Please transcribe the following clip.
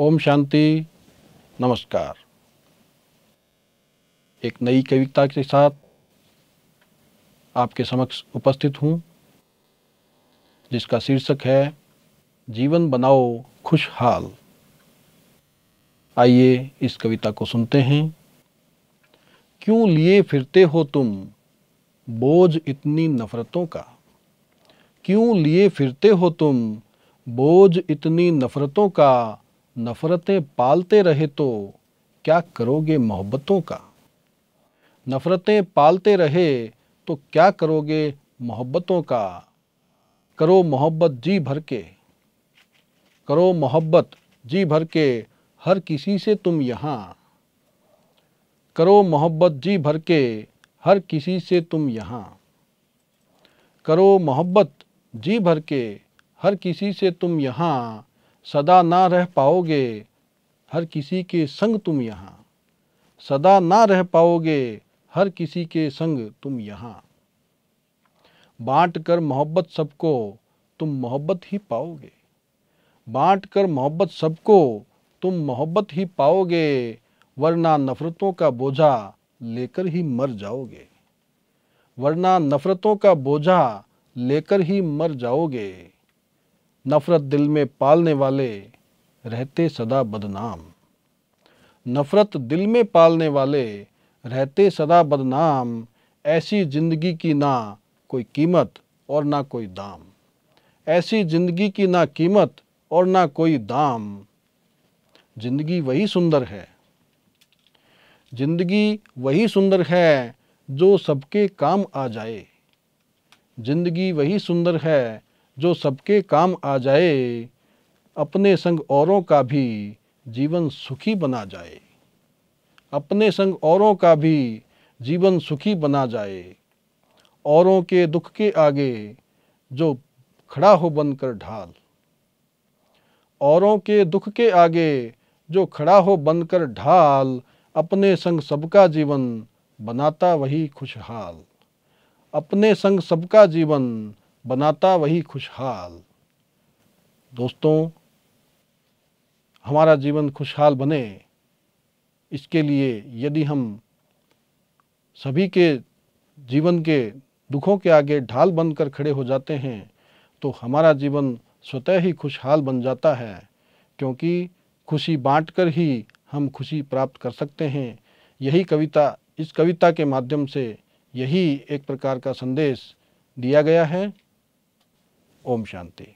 ओम शांति नमस्कार एक नई कविता के साथ आपके समक्ष उपस्थित हूँ जिसका शीर्षक है जीवन बनाओ खुशहाल आइए इस कविता को सुनते हैं क्यों लिए फिरते हो तुम बोझ इतनी नफ़रतों का क्यों लिए फिरते हो तुम बोझ इतनी नफ़रतों का नफ़रतें पालते रहे तो क्या करोगे मोहब्बतों का नफ़रतें पालते रहे तो क्या करोगे मोहब्बतों का करो मोहब्बत जी भर के करो मोहब्बत जी भर के हर किसी से तुम यहाँ करो मोहब्बत जी भर के हर किसी से तुम यहाँ करो मोहब्बत जी भर के हर किसी से तुम यहाँ सदा ना रह पाओगे हर किसी के संग तुम यहाँ सदा ना रह पाओगे हर किसी के संग तुम यहाँ बांट कर मोहब्बत सबको तुम मोहब्बत ही पाओगे बांट कर मोहब्बत सबको तुम मोहब्बत ही पाओगे वरना नफ़रतों का बोझा लेकर ही मर जाओगे वरना नफ़रतों का बोझा लेकर ही मर जाओगे नफ़रत दिल में पालने वाले रहते सदा बदनाम नफ़रत दिल में पालने वाले रहते सदा बदनाम ऐसी ज़िंदगी की ना कोई कीमत और ना कोई दाम ऐसी ज़िंदगी की ना कीमत और ना कोई दाम ज़िंदगी वही सुंदर है ज़िंदगी वही सुंदर है जो सबके काम आ जाए ज़िंदगी वही सुंदर है जो सबके काम आ जाए अपने संग औरों का भी जीवन सुखी बना जाए अपने संग औरों का भी जीवन सुखी बना जाए औरों के दुख के आगे जो खड़ा हो बनकर ढाल औरों के दुख के आगे जो खड़ा हो बनकर ढाल अपने संग सबका जीवन बनाता वही खुशहाल अपने संग सबका जीवन बनाता वही खुशहाल दोस्तों हमारा जीवन खुशहाल बने इसके लिए यदि हम सभी के जीवन के दुखों के आगे ढाल बनकर खड़े हो जाते हैं तो हमारा जीवन स्वतः ही खुशहाल बन जाता है क्योंकि खुशी बांटकर ही हम खुशी प्राप्त कर सकते हैं यही कविता इस कविता के माध्यम से यही एक प्रकार का संदेश दिया गया है ओम शांति